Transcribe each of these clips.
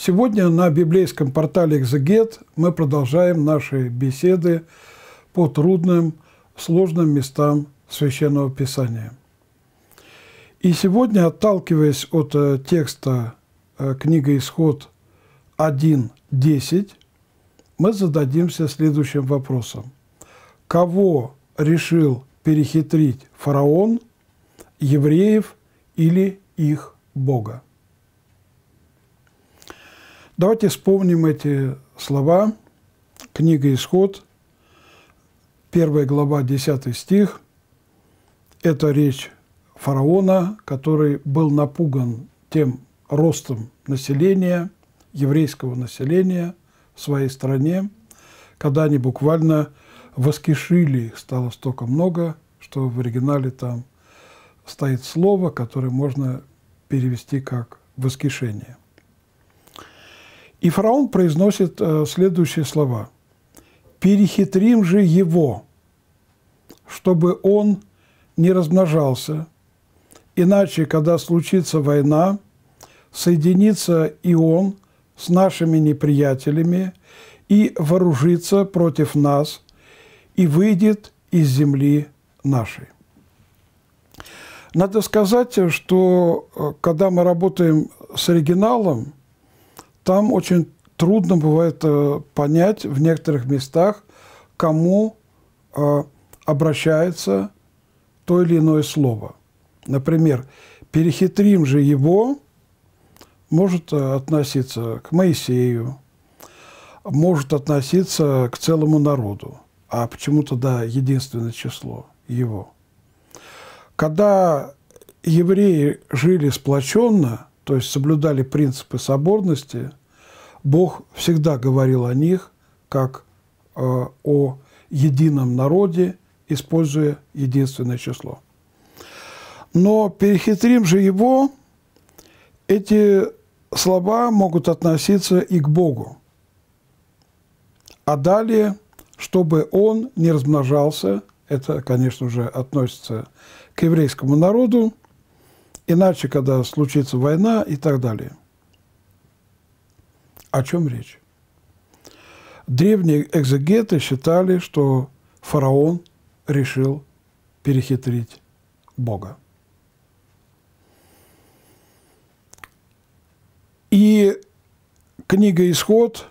Сегодня на библейском портале «Экзегет» мы продолжаем наши беседы по трудным, сложным местам Священного Писания. И сегодня, отталкиваясь от э, текста э, книга «Исход» 1.10, мы зададимся следующим вопросом. Кого решил перехитрить фараон, евреев или их Бога? Давайте вспомним эти слова. Книга «Исход», 1 глава, 10 стих. Это речь фараона, который был напуган тем ростом населения, еврейского населения в своей стране, когда они буквально воскишили, их стало столько много, что в оригинале там стоит слово, которое можно перевести как «воскишение». И фараон произносит э, следующие слова. «Перехитрим же его, чтобы он не размножался, иначе, когда случится война, соединится и он с нашими неприятелями и вооружится против нас, и выйдет из земли нашей». Надо сказать, что э, когда мы работаем с оригиналом, там очень трудно бывает э, понять в некоторых местах, кому э, обращается то или иное слово. Например, «перехитрим же его» может э, относиться к Моисею, может относиться к целому народу, а почему-то, да, единственное число его. Когда евреи жили сплоченно, то есть соблюдали принципы соборности – Бог всегда говорил о них как э, о едином народе, используя единственное число. Но перехитрим же его, эти слова могут относиться и к Богу. А далее, чтобы он не размножался, это, конечно же, относится к еврейскому народу, иначе, когда случится война и так далее – о чем речь? Древние экзегеты считали, что фараон решил перехитрить Бога. И книга «Исход»,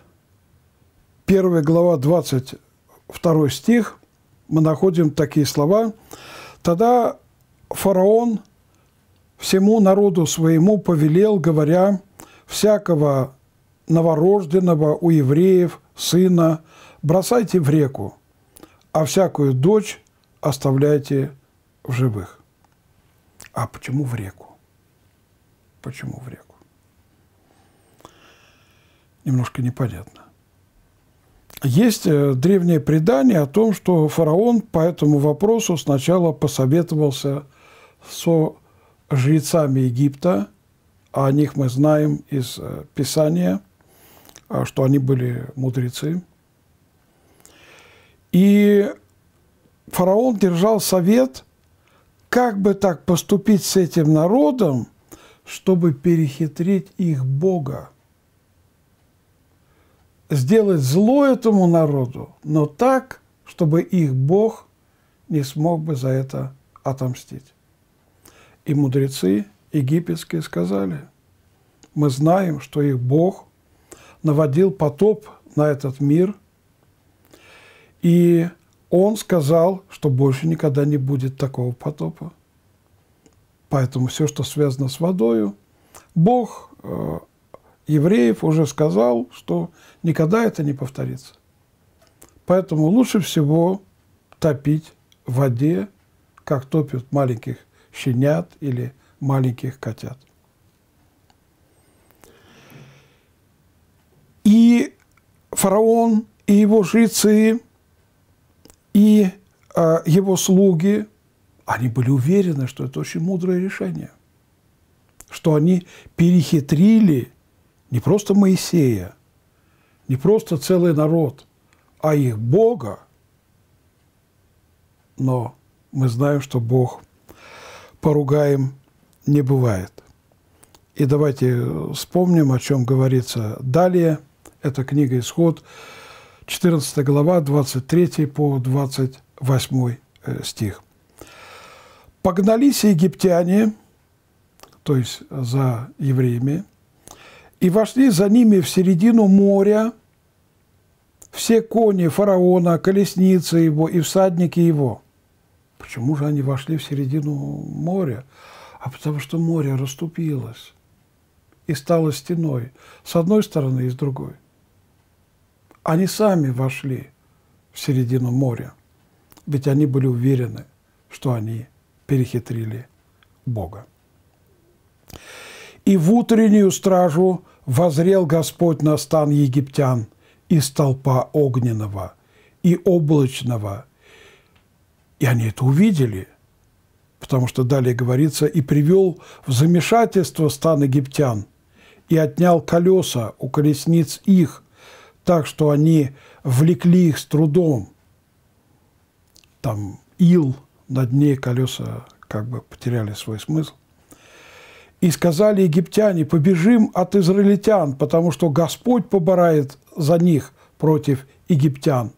1 глава, 22 стих, мы находим такие слова. «Тогда фараон всему народу своему повелел, говоря, всякого новорожденного у евреев сына бросайте в реку, а всякую дочь оставляйте в живых. А почему в реку? Почему в реку? Немножко непонятно. Есть э, древнее предание о том, что фараон по этому вопросу сначала посоветовался со жрецами Египта, а о них мы знаем из э, Писания – а, что они были мудрецы. И фараон держал совет, как бы так поступить с этим народом, чтобы перехитрить их Бога, сделать зло этому народу, но так, чтобы их Бог не смог бы за это отомстить. И мудрецы египетские сказали, мы знаем, что их Бог – наводил потоп на этот мир, и он сказал, что больше никогда не будет такого потопа. Поэтому все, что связано с водою, Бог э, евреев уже сказал, что никогда это не повторится. Поэтому лучше всего топить в воде, как топят маленьких щенят или маленьких котят. фараон и его жрецы и э, его слуги, они были уверены, что это очень мудрое решение, что они перехитрили не просто Моисея, не просто целый народ, а их Бога. Но мы знаем, что Бог поругаем не бывает. И давайте вспомним, о чем говорится далее – это книга «Исход», 14 глава, 23 по 28 э, стих. «Погнались египтяне, то есть за евреями, и вошли за ними в середину моря все кони фараона, колесницы его и всадники его». Почему же они вошли в середину моря? А потому что море расступилось и стало стеной с одной стороны и с другой – они сами вошли в середину моря, ведь они были уверены, что они перехитрили Бога. «И в утреннюю стражу возрел Господь на стан египтян из толпа огненного и облачного». И они это увидели, потому что далее говорится, «И привел в замешательство стан египтян, и отнял колеса у колесниц их, так, что они влекли их с трудом. Там ил на дне, колеса как бы потеряли свой смысл. И сказали египтяне, побежим от израильтян, потому что Господь поборает за них против египтян.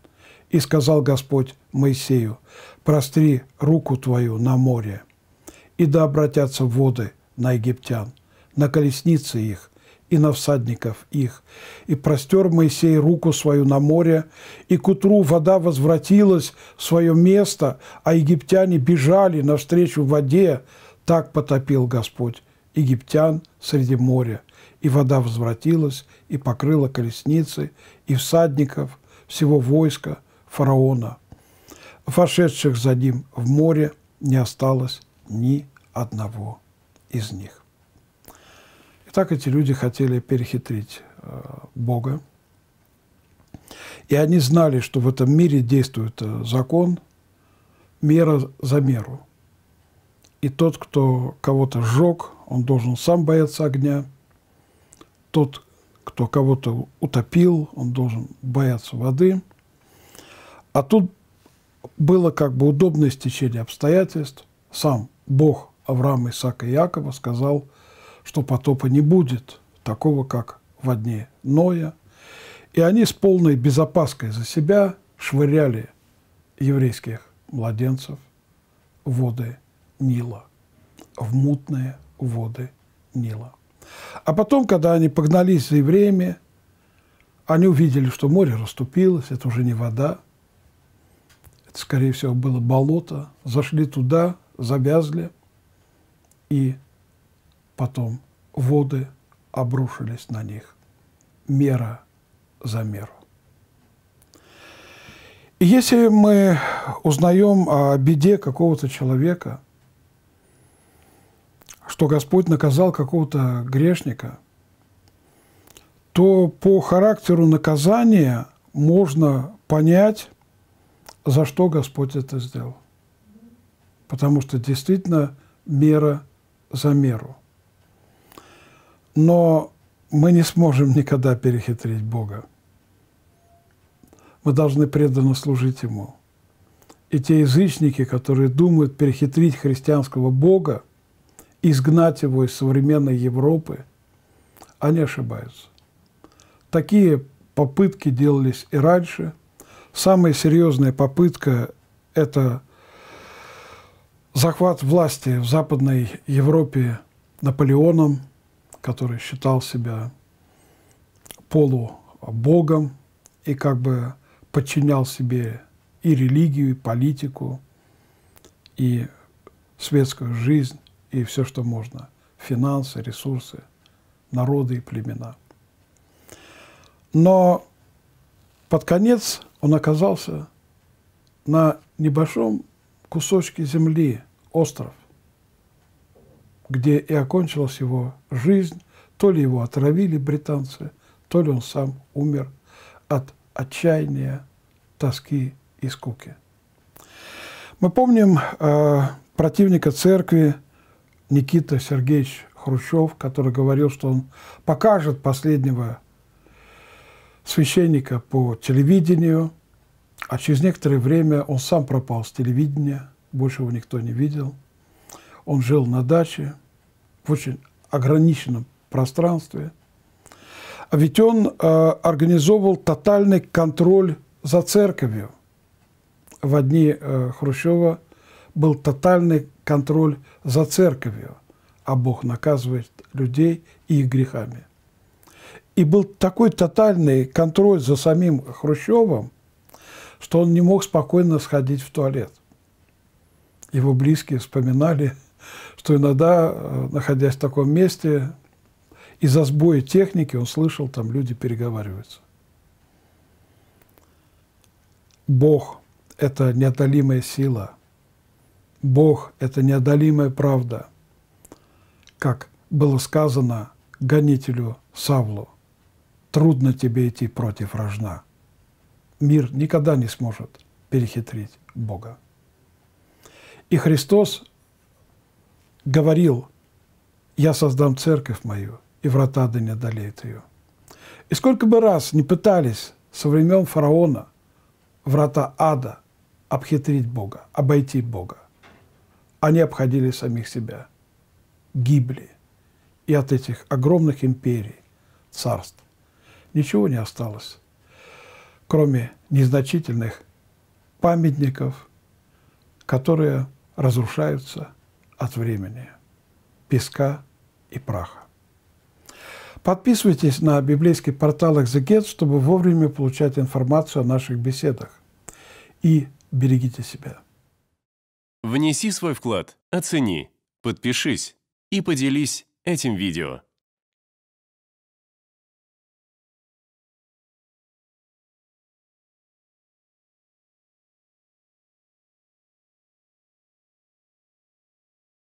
И сказал Господь Моисею, простри руку твою на море, и да обратятся воды на египтян, на колесницы их, и на всадников их. И простер Моисей руку свою на море, и к утру вода возвратилась в свое место, а египтяне бежали навстречу воде. Так потопил Господь египтян среди моря. И вода возвратилась, и покрыла колесницы, и всадников, всего войска фараона. Вошедших за ним в море не осталось ни одного из них. И так эти люди хотели перехитрить э, Бога. И они знали, что в этом мире действует э, закон мера за меру. И тот, кто кого-то сжег, он должен сам бояться огня. Тот, кто кого-то утопил, он должен бояться воды. А тут было как бы удобное стечение обстоятельств. Сам Бог Авраама, Исаака и Якова сказал – что потопа не будет, такого как в дни Ноя. И они с полной безопаской за себя швыряли еврейских младенцев в воды Нила, в мутные воды Нила. А потом, когда они погнались за евреями, они увидели, что море расступилось, это уже не вода, это, скорее всего, было болото, зашли туда, завязли и Потом воды обрушились на них. Мера за меру. И если мы узнаем о беде какого-то человека, что Господь наказал какого-то грешника, то по характеру наказания можно понять, за что Господь это сделал. Потому что действительно мера за меру. Но мы не сможем никогда перехитрить Бога. Мы должны преданно служить Ему. И те язычники, которые думают перехитрить христианского Бога, изгнать его из современной Европы, они ошибаются. Такие попытки делались и раньше. Самая серьезная попытка – это захват власти в Западной Европе Наполеоном – который считал себя полубогом и как бы подчинял себе и религию, и политику, и светскую жизнь, и все, что можно, финансы, ресурсы, народы и племена. Но под конец он оказался на небольшом кусочке земли, остров, где и окончилась его жизнь. То ли его отравили британцы, то ли он сам умер от отчаяния, тоски и скуки. Мы помним э, противника церкви Никита Сергеевич Хрущев, который говорил, что он покажет последнего священника по телевидению, а через некоторое время он сам пропал с телевидения, больше его никто не видел – он жил на даче, в очень ограниченном пространстве. А ведь он э, организовывал тотальный контроль за церковью. В дни э, Хрущева был тотальный контроль за церковью, а Бог наказывает людей и их грехами. И был такой тотальный контроль за самим Хрущевым, что он не мог спокойно сходить в туалет. Его близкие вспоминали – что иногда, э, находясь в таком месте, из-за сбоя техники он слышал, там люди переговариваются. Бог – это неодолимая сила. Бог – это неодолимая правда. Как было сказано гонителю Савлу, трудно тебе идти против рожна. Мир никогда не сможет перехитрить Бога. И Христос говорил, я создам церковь мою, и врата да не одолеют ее. И сколько бы раз не пытались со времен фараона врата ада обхитрить Бога, обойти Бога, они обходили самих себя, гибли и от этих огромных империй, царств. Ничего не осталось, кроме незначительных памятников, которые разрушаются – от времени, песка и праха. Подписывайтесь на библейский портал Зегет, чтобы вовремя получать информацию о наших беседах. И берегите себя. Внеси свой вклад, оцени, подпишись и поделись этим видео.